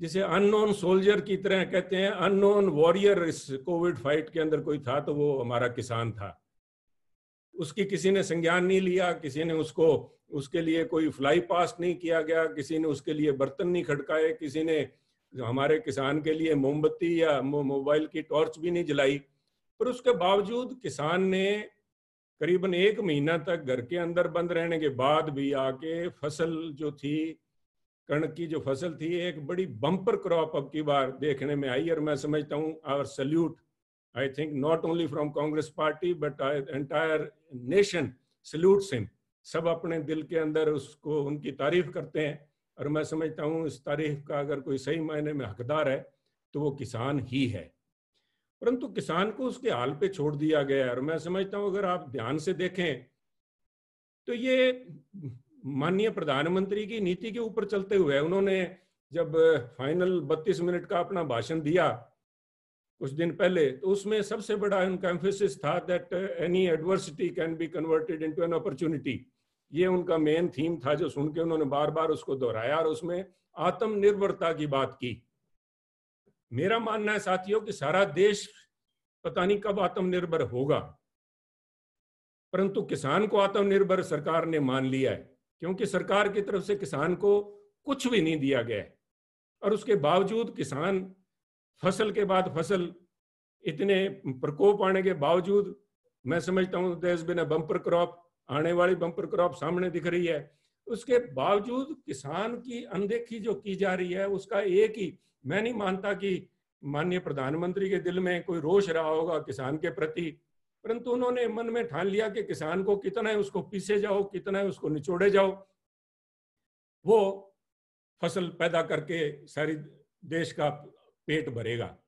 जिसे unknown soldier की तरह कहते हैं अननोन वॉरियर इस कोविड फाइट के अंदर कोई था तो वो हमारा किसान था उसकी किसी ने संज्ञान नहीं लिया किसी ने उसको उसके लिए कोई फ्लाई पास नहीं किया गया किसी ने उसके लिए बर्तन नहीं खड़काए किसी ने हमारे किसान के लिए मोमबत्ती या मोबाइल की टॉर्च भी नहीं जलाई पर उसके बावजूद किसान ने करीबन एक महीना तक घर के अंदर बंद रहने के बाद भी आके फसल जो थी कणक की जो फसल थी एक बड़ी बम्पर क्रॉप अब की बार देखने में आई और मैं समझता हूँ our salute I think not only from Congress party but entire nation salute सिम सब अपने दिल के अंदर उसको उनकी तारीफ करते हैं और मैं समझता हूँ इस तारीफ का अगर कोई सही मायने में हकदार है तो वो किसान ही है परंतु किसान को उसके हाल पे छोड़ दिया गया है और मैं समझता हूँ अगर आप ध्यान से देखें तो ये माननीय प्रधानमंत्री की नीति के ऊपर चलते हुए उन्होंने जब फाइनल 32 मिनट का अपना भाषण दिया कुछ दिन पहले तो उसमें सबसे बड़ा उनका एम्फोसिस था that any adversity can be converted into an opportunity ये उनका मेन थीम था जो सुन के उन्होंने बार बार उसको दोहराया और उसमें आत्मनिर्भरता की बात की मेरा मानना है साथियों कि सारा देश पता नहीं कब आत्मनिर्भर होगा परंतु किसान को आत्मनिर्भर सरकार ने मान लिया है क्योंकि सरकार की तरफ से किसान को कुछ भी नहीं दिया गया और उसके बावजूद किसान फसल के बाद फसल इतने प्रकोप आने के बावजूद मैं समझता हूं देश बिना बम्पर क्रॉप आने वाली बम्पर क्रॉप सामने दिख रही है उसके बावजूद किसान की अनदेखी जो की जा रही है उसका एक ही मैं नहीं मानता कि माननीय प्रधानमंत्री के दिल में कोई रोष रहा होगा किसान के प्रति परंतु उन्होंने मन में ठान लिया कि किसान को कितना है उसको पीसे जाओ कितना है उसको निचोड़े जाओ वो फसल पैदा करके सारी देश का पेट भरेगा